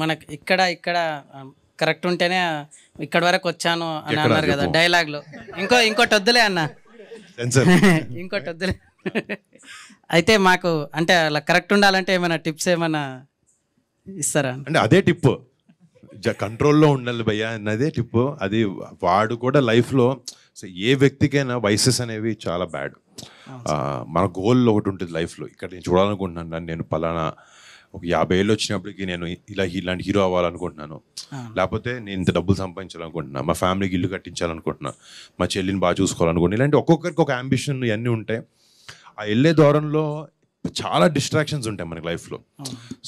మనకి ఇక్కడ ఇక్కడ కరెక్ట్ ఉంటేనే ఇక్కడ వరకు వచ్చాను అని అన్నారు కదా డైలాగ్ లో ఇంకో ఇంకోటి వద్దులే అన్న ఇంకోటి వద్దులే అయితే మాకు అంటే అలా కరెక్ట్ ఉండాలంటే ఏమైనా టిప్స్ ఏమైనా ఇస్తారా అంటే అదే టిప్ కంట్రోల్లో ఉండాలి భయ్య అన్నదే టిప్ అది వాడు కూడా లైఫ్లో సో ఏ వ్యక్తికైనా వయసెస్ అనేవి చాలా బ్యాడ్ మన గోల్ ఒకటి ఉంటుంది లైఫ్లో ఇక్కడ నేను చూడాలనుకుంటున్నాను నేను పలానా ఒక యాభై ఏళ్ళు వచ్చినప్పటికి నేను ఇలా ఇలాంటి హీరో అవ్వాలనుకుంటున్నాను లేకపోతే నేను ఇంత డబ్బులు సంపాదించాలనుకుంటున్నా మా ఫ్యామిలీకి ఇల్లు కట్టించాలనుకుంటున్నా మా చెల్లిని బాగా చూసుకోవాలనుకుంటున్నా ఇలాంటి ఒక్కొక్కరికి ఒక అంబిషన్ ఇవన్నీ ఉంటాయి ఆ వెళ్ళే దూరంలో చాలా డిస్ట్రాక్షన్స్ ఉంటాయి మనకి లైఫ్లో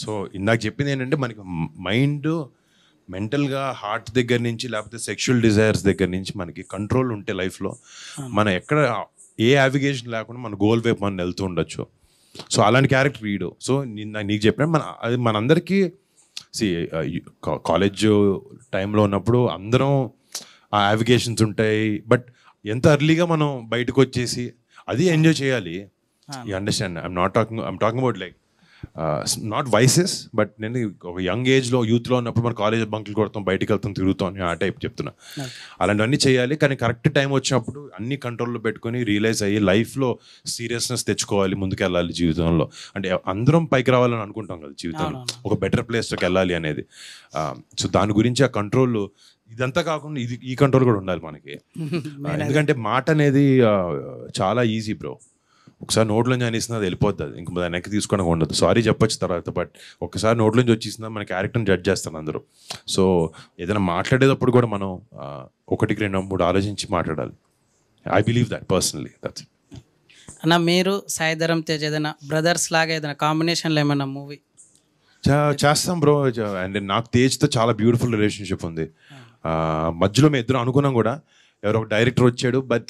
సో ఇందాక చెప్పింది ఏంటంటే మనకి మైండ్ మెంటల్గా హార్ట్ దగ్గర నుంచి లేకపోతే సెక్షువల్ డిజైర్స్ దగ్గర నుంచి మనకి కంట్రోల్ ఉంటే లైఫ్లో మనం ఎక్కడ ఏ యావిగేషన్ లేకుండా మన గోల్ వైపు మనం వెళ్తూ ఉండొచ్చు సో అలాంటి క్యారెక్టర్ వీడు సో నేను నీకు చెప్పిన మన అది మనందరికీ సి కాలేజ్ టైంలో ఉన్నప్పుడు అందరం ఆ యావిగేషన్స్ ఉంటాయి బట్ ఎంత అర్లీగా మనం బయటకు వచ్చేసి అది ఎంజాయ్ చేయాలి you understand I'm not talking I'm talking about like not vices but నేను ఒక యంగ్ ఏజ్లో యూత్లో ఉన్నప్పుడు మన కాలేజ్ బంకులు కొడతాం బయటకు వెళ్తాం తిరుగుతాం ఆ టైప్ చెప్తున్నా అలాంటివన్నీ చేయాలి కానీ కరెక్ట్ టైం వచ్చినప్పుడు అన్ని కంట్రోల్లో పెట్టుకొని రియలైజ్ అయ్యి లైఫ్లో సీరియస్నెస్ తెచ్చుకోవాలి ముందుకెళ్ళాలి జీవితంలో అంటే అందరం పైకి రావాలని అనుకుంటాం కదా జీవితంలో ఒక బెటర్ ప్లేస్లోకి వెళ్ళాలి అనేది సో దాని గురించి ఆ కంట్రోల్ ఇదంతా కాకుండా ఇది ఈ కంట్రోల్ కూడా ఉండాలి మనకి ఎందుకంటే మాట అనేది చాలా ఈజీ బ్రో ఒకసారి నోట్లో అనేసినా అది వెళ్ళిపోద్ది అది ఇంక వెనక్కి తీసుకోవడం ఉండదు సారీ చెప్పొచ్చు తర్వాత బట్ ఒకసారి నుంచి వచ్చేసినా మన క్యారెక్టర్ని జడ్జ్ చేస్తాను అందరూ సో ఏదైనా మాట్లాడేటప్పుడు కూడా మనం ఒకటికి రెండు మూడు ఆలోచించి మాట్లాడాలి I believe that personally that's అన్న మీరు సాయిధరం తేజ్ ఏదైనా బ్రదర్స్ లాగా ఏదైనా కాంబినేషన్లో ఏమైనా మూవీ చేస్తాం బ్రో అండ్ నాకు తేజ్తో చాలా బ్యూటిఫుల్ రిలేషన్షిప్ ఉంది మధ్యలో మేము ఇద్దరు అనుకున్నాం కూడా ఎవరో ఒక డైరెక్టర్ వచ్చాడు but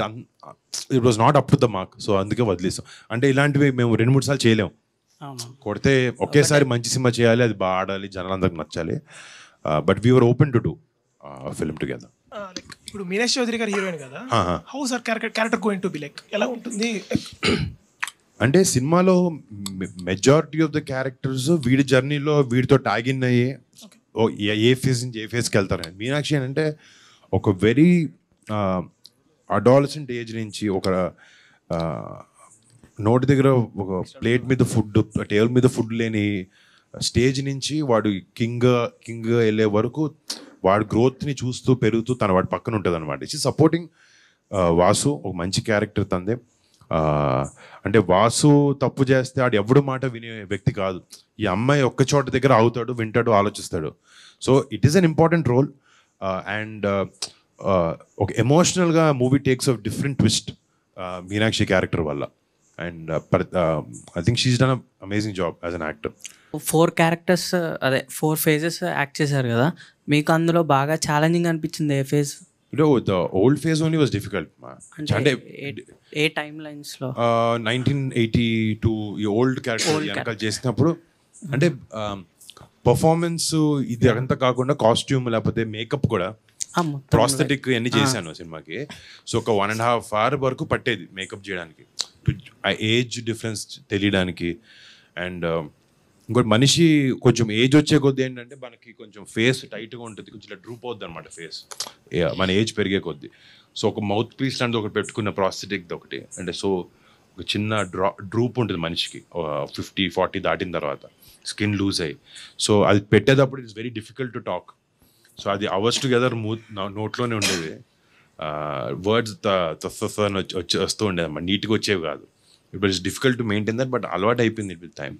it was not up to the mark so అందుకే వదిలేసాం అంటే ఇలాంటివి మేము రెండు మూడు సార్లు చేయలేము కొడితే ఒకేసారి మంచి సినిమా చేయాలి అది బాగా ఆడాలి జనాలందరికి నచ్చాలి but we're open to do film together ఇప్పుడు మీనేష్ చౌదరి గారు హీరోయిన్ కదా how sir character character going to be like ఎలా ఉంటుంది అంటే సినిమాలో మెజారిటీ ఆఫ్ ద క్యారెక్టర్స్ వీడి జర్నీలో వీడితో ట్యాగ్ ఇన్ అయ్యి ఏ ఫేస్ నుంచి ఏ ఫేస్కి వెళ్తారని మీనాక్షి అంటే ఒక వెరీ అడాలసెంట్ ఏజ్ నుంచి ఒక నోటి దగ్గర ఒక ప్లేట్ మీద ఫుడ్ టేబుల్ మీద ఫుడ్ లేని స్టేజ్ నుంచి వాడు కింగ్ కింగ్ వెళ్ళే వరకు వాడి గ్రోత్ని చూస్తూ పెరుగుతూ తన వాడి పక్కన ఉంటుంది అనమాట ఇచ్చి సపోర్టింగ్ వాసు ఒక మంచి క్యారెక్టర్ తందే అంటే వాసు తప్పు చేస్తే ఆడు ఎవడు మాట వినే వ్యక్తి కాదు ఈ అమ్మాయి ఒక్క చోట దగ్గర ఆగుతాడు వింటాడు ఆలోచిస్తాడు so it is an important role and ఒక ఎమోషనల్గా movie takes off different twist Meenakshi character వల్ల and I think she's done amazing job as an actor four characters అదే ఫోర్ ఫేజెస్ యాక్ట్ చేశారు కదా మీకు అందులో బాగా ఛాలెంజింగ్ అనిపించింది ఏ phase the old phase only was difficult అంటే ఏ టైం లైన్స్ లో నైన్టీన్ ఎయిటీ టూ ఈ ఓల్డ్ క్యారెక్టర్ చేసినప్పుడు అంటే పర్ఫార్మెన్స్ um, ఇది అంతా కాకుండా కాస్ట్యూమ్ లేకపోతే మేకప్ కూడా ప్రాస్థెటిక్ అన్ని చేశాను సినిమాకి సో ఒక వన్ అండ్ హాఫ్ అవర్ వరకు పట్టేది మేకప్ చేయడానికి టు ఏజ్ డిఫరెన్స్ తెలియడానికి అండ్ um, ఇంకోటి మనిషి కొంచెం ఏజ్ వచ్చే కొద్ది ఏంటంటే మనకి కొంచెం ఫేస్ టైట్గా ఉంటుంది కొంచెం డ్రూప్ అవుద్ది అనమాట ఫేస్ మన ఏజ్ పెరిగే కొద్ది సో ఒక మౌత్ పీస్ లాంటిది ఒకటి పెట్టుకున్న ప్రాస్థెటిక్ది ఒకటి అంటే సో ఒక చిన్న డ్రా డ్రూప్ ఉంటుంది మనిషికి ఫిఫ్టీ ఫార్టీ దాటిన తర్వాత స్కిన్ లూజ్ అయ్యి సో అది పెట్టేటప్పుడు it's very difficult to talk so అది అవర్స్ టుగెదర్ మూ నోట్లోనే ఉండేది వర్డ్స్ అని వచ్చి వస్తూ ఉండేది అమ్మా నీట్గా వచ్చేవి కాదు it is difficult to maintain that but అలవాటు అయిపోయింది ఇట్ విత్ టైం